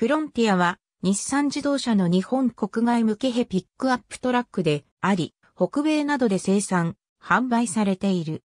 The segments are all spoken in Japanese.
フロンティアは日産自動車の日本国外向けヘピックアップトラックであり、北米などで生産、販売されている。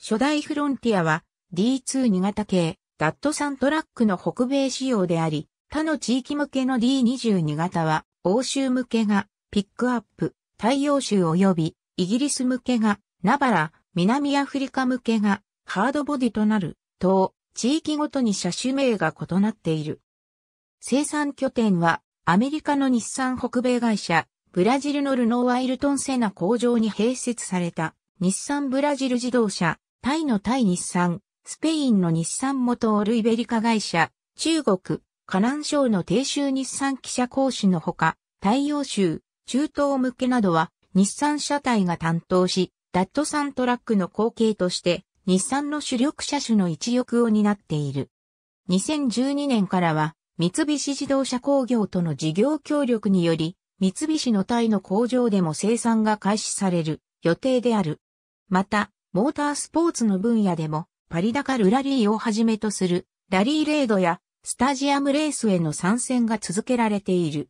初代フロンティアは D2 2型系、ダットサントラックの北米仕様であり、他の地域向けの D22 型は欧州向けがピックアップ、大洋州及びイギリス向けがナバラ、南アフリカ向けがハードボディとなる等、地域ごとに車種名が異なっている。生産拠点はアメリカの日産北米会社、ブラジルのルノーワイルトンセナ工場に併設された日産ブラジル自動車、タイのタイ日産、スペインの日産モトルイベリカ会社、中国、河南省の低州日産記者講師のほか、太陽州、中東向けなどは日産車体が担当し、ダットサントラックの後継として日産の主力車種の一翼を担っている。2012年からは三菱自動車工業との事業協力により、三菱のタイの工場でも生産が開始される予定である。また、モータースポーツの分野でも、パリダカルラリーをはじめとする、ラリーレードや、スタジアムレースへの参戦が続けられている。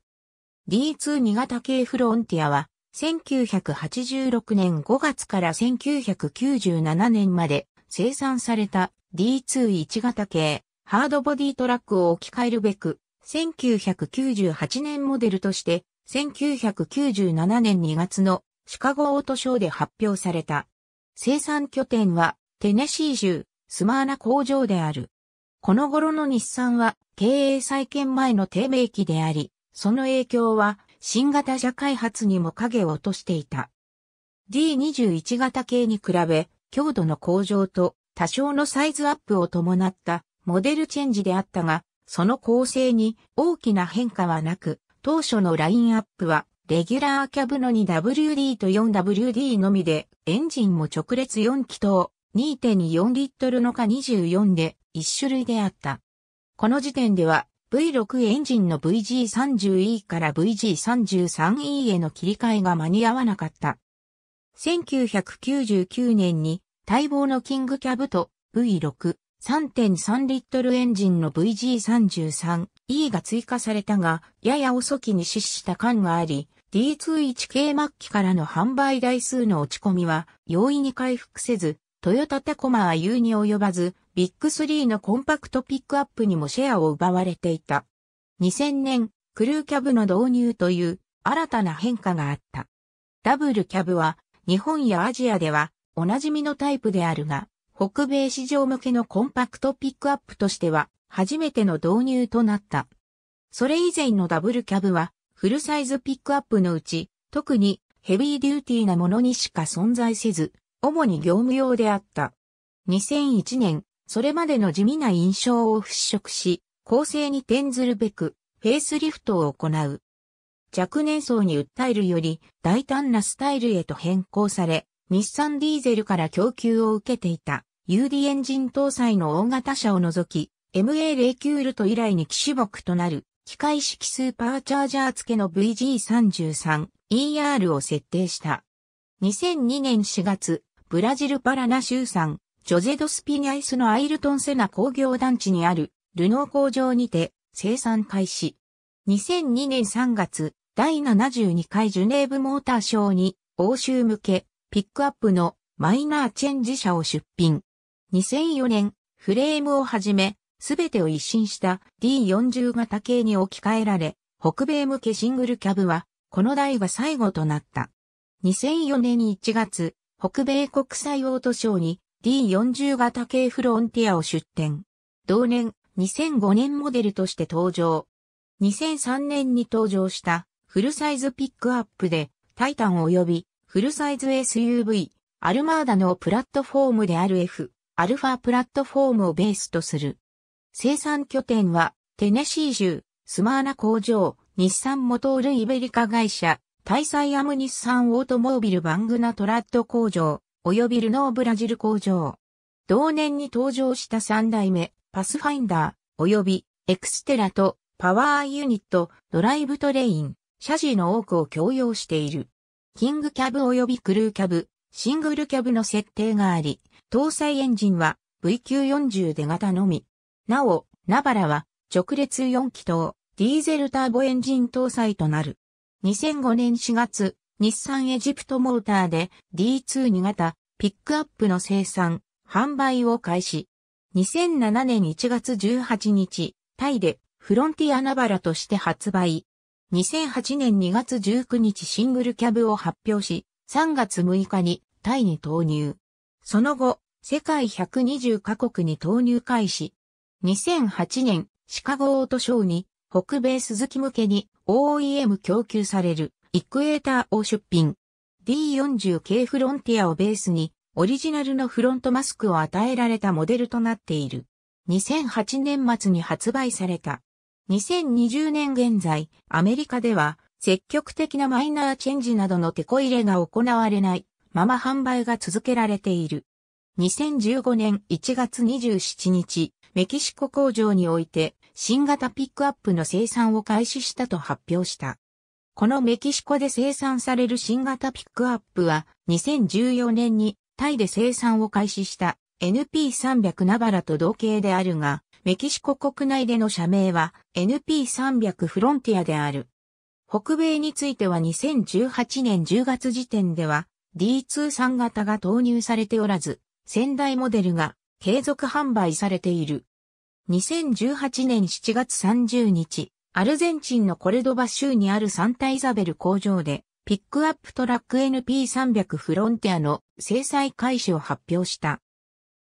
D2 新型系フロンティアは、1986年5月から1997年まで生産された D21 型系ハードボディトラックを置き換えるべく、1998年モデルとして、1997年2月のシカゴオートショーで発表された。生産拠点はテネシー州スマーナ工場である。この頃の日産は経営再建前の低迷期であり、その影響は新型車開発にも影を落としていた。D21 型系に比べ、強度の向上と多少のサイズアップを伴ったモデルチェンジであったが、その構成に大きな変化はなく、当初のラインアップは、レギュラーキャブの 2WD と 4WD のみで、エンジンも直列4気筒、2.4リットルのか24で1種類であった。この時点では V6 エンジンの VG30E から VG33E への切り替えが間に合わなかった。1999年に待望のキングキャブと V6 3.3リットルエンジンの VG33E が追加されたが、やや遅きに失した感があり、D21 系末期からの販売台数の落ち込みは容易に回復せず、トヨタタコマは優に及ばず、ビッグ3のコンパクトピックアップにもシェアを奪われていた。2000年、クルーキャブの導入という新たな変化があった。ダブルキャブは日本やアジアではおなじみのタイプであるが、北米市場向けのコンパクトピックアップとしては初めての導入となった。それ以前のダブルキャブはフルサイズピックアップのうち特にヘビーデューティーなものにしか存在せず主に業務用であった。2001年、それまでの地味な印象を払拭し、構成に転ずるべく、フェイスリフトを行う。若年層に訴えるより大胆なスタイルへと変更され、日産ディーゼルから供給を受けていた UD エンジン搭載の大型車を除き、m a レキュールト以来に機種木となる、機械式スーパーチャージャー付けの VG33ER を設定した。2002年4月、ブラジルパラナ州産、ジョゼドスピニアイスのアイルトンセナ工業団地にある、ルノー工場にて、生産開始。2002年3月、第72回ジュネーブモーターショーに、欧州向け、ピックアップのマイナーチェンジ車を出品。2004年、フレームをはじめ、すべてを一新した D40 型系に置き換えられ、北米向けシングルキャブは、この台が最後となった。2004年1月、北米国際オートショーに D40 型系フロンティアを出展。同年、2005年モデルとして登場。2003年に登場したフルサイズピックアップで、タイタン及びフルサイズ SUV、アルマーダのプラットフォームである F。アルファプラットフォームをベースとする。生産拠点は、テネシー州、スマーナ工場、日産モトールイベリカ会社、タイサイアム日産オートモービルバングナトラッド工場、及びルノーブラジル工場。同年に登場した3代目、パスファインダー、及びエクステラとパワーユニット、ドライブトレイン、車種の多くを共用している。キングキャブ及びクルーキャブ、シングルキャブの設定があり、搭載エンジンは VQ40 で型のみ。なお、ナバラは直列4気筒、ディーゼルターボエンジン搭載となる。2005年4月、日産エジプトモーターで D22 型ピックアップの生産、販売を開始。2007年1月18日、タイでフロンティアナバラとして発売。2008年2月19日シングルキャブを発表し、3月6日にタイに投入。その後、世界120カ国に投入開始。2008年、シカゴオートショーに、北米鈴木向けに OEM 供給される、イクエーターを出品。D40 系フロンティアをベースに、オリジナルのフロントマスクを与えられたモデルとなっている。2008年末に発売された。2020年現在、アメリカでは、積極的なマイナーチェンジなどの手こ入れが行われないまま販売が続けられている。2015年1月27日、メキシコ工場において新型ピックアップの生産を開始したと発表した。このメキシコで生産される新型ピックアップは2014年にタイで生産を開始した NP300 ナバラと同型であるが、メキシコ国内での社名は NP300 フロンティアである。北米については2018年10月時点では D23 型が投入されておらず、仙台モデルが継続販売されている。2018年7月30日、アルゼンチンのコルドバ州にあるサンタイザベル工場で、ピックアップトラック NP300 フロンティアの生産開始を発表した。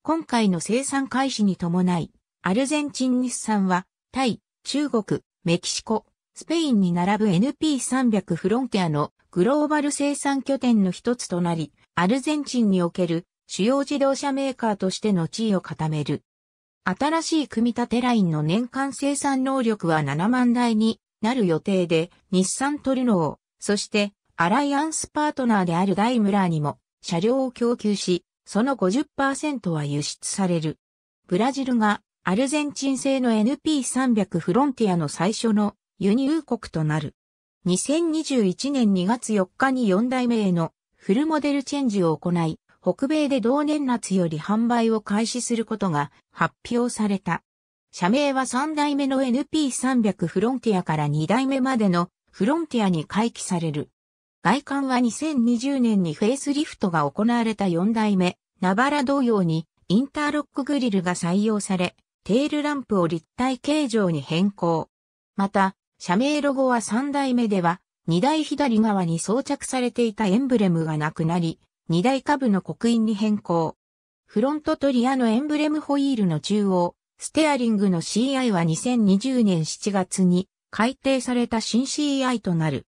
今回の生産開始に伴い、アルゼンチン日産は、タイ、中国、メキシコ、スペインに並ぶ NP300 フロンティアのグローバル生産拠点の一つとなり、アルゼンチンにおける主要自動車メーカーとしての地位を固める。新しい組み立てラインの年間生産能力は7万台になる予定で、日産トルノー、そしてアライアンスパートナーであるダイムラーにも車両を供給し、その50%は輸出される。ブラジルがアルゼンチン製の NP300 フロンティアの最初の輸入国となる。2021年2月4日に4代目へのフルモデルチェンジを行い、北米で同年夏より販売を開始することが発表された。社名は3代目の NP300 フロンティアから2代目までのフロンティアに回帰される。外観は2020年にフェイスリフトが行われた4代目、ナバラ同様にインターロックグリルが採用され、テールランプを立体形状に変更。また、社名ロゴは3代目では、2台左側に装着されていたエンブレムがなくなり、2台下部の刻印に変更。フロントとリアのエンブレムホイールの中央、ステアリングの CI は2020年7月に改定された新 CI となる。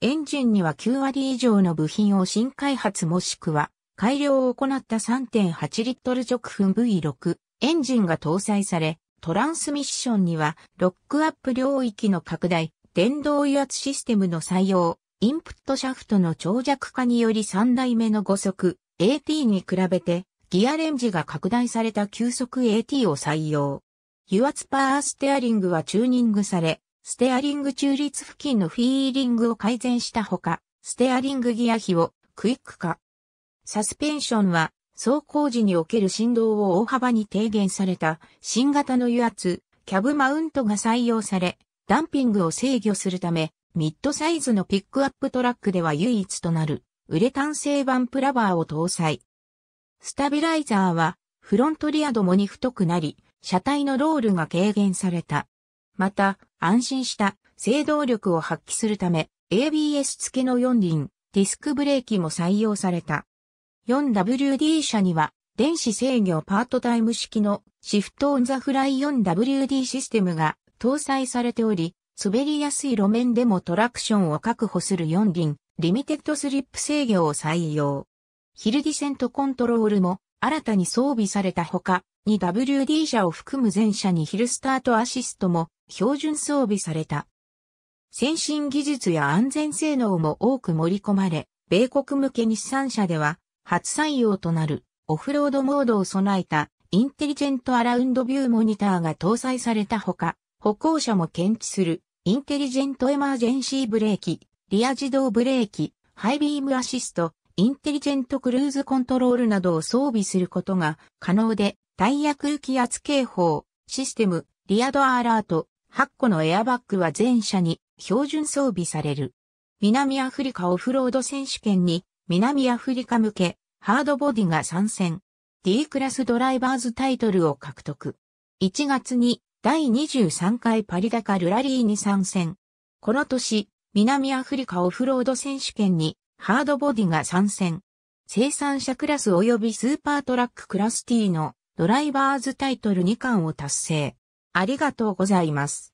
エンジンには9割以上の部品を新開発もしくは改良を行った3.8リットル直噴 V6 エンジンが搭載され、トランスミッションには、ロックアップ領域の拡大、電動油圧システムの採用、インプットシャフトの長尺化により3台目の5速 AT に比べて、ギアレンジが拡大された急速 AT を採用。油圧パワーステアリングはチューニングされ、ステアリング中立付近のフィーリングを改善したほか、ステアリングギア比をクイック化。サスペンションは走行時における振動を大幅に低減された新型の油圧、キャブマウントが採用され、ダンピングを制御するため、ミッドサイズのピックアップトラックでは唯一となる、ウレタン製版プラバーを搭載。スタビライザーは、フロントリアどもに太くなり、車体のロールが軽減された。また、安心した制動力を発揮するため、ABS 付けの4輪、ディスクブレーキも採用された。4WD 車には、電子制御パートタイム式のシフトオンザフライ 4WD システムが搭載されており、滑りやすい路面でもトラクションを確保する4輪、リミテッドスリップ制御を採用。ヒルディセントコントロールも新たに装備されたほか、2WD 車を含む全車にヒルスタートアシストも標準装備された。先進技術や安全性能も多く盛り込まれ、米国向け日産車では初採用となるオフロードモードを備えたインテリジェントアラウンドビューモニターが搭載されたほか、歩行者も検知するインテリジェントエマージェンシーブレーキ、リア自動ブレーキ、ハイビームアシスト、インテリジェントクルーズコントロールなどを装備することが可能で、タイヤ空気圧警報、システム、リアドアラート、8個のエアバッグは全車に標準装備される。南アフリカオフロード選手権に南アフリカ向け、ハードボディが参戦。D クラスドライバーズタイトルを獲得。1月に第23回パリダカルラリーに参戦。この年、南アフリカオフロード選手権にハードボディが参戦。生産者クラス及びスーパートラッククラス T のドライバーズタイトル2冠を達成。ありがとうございます。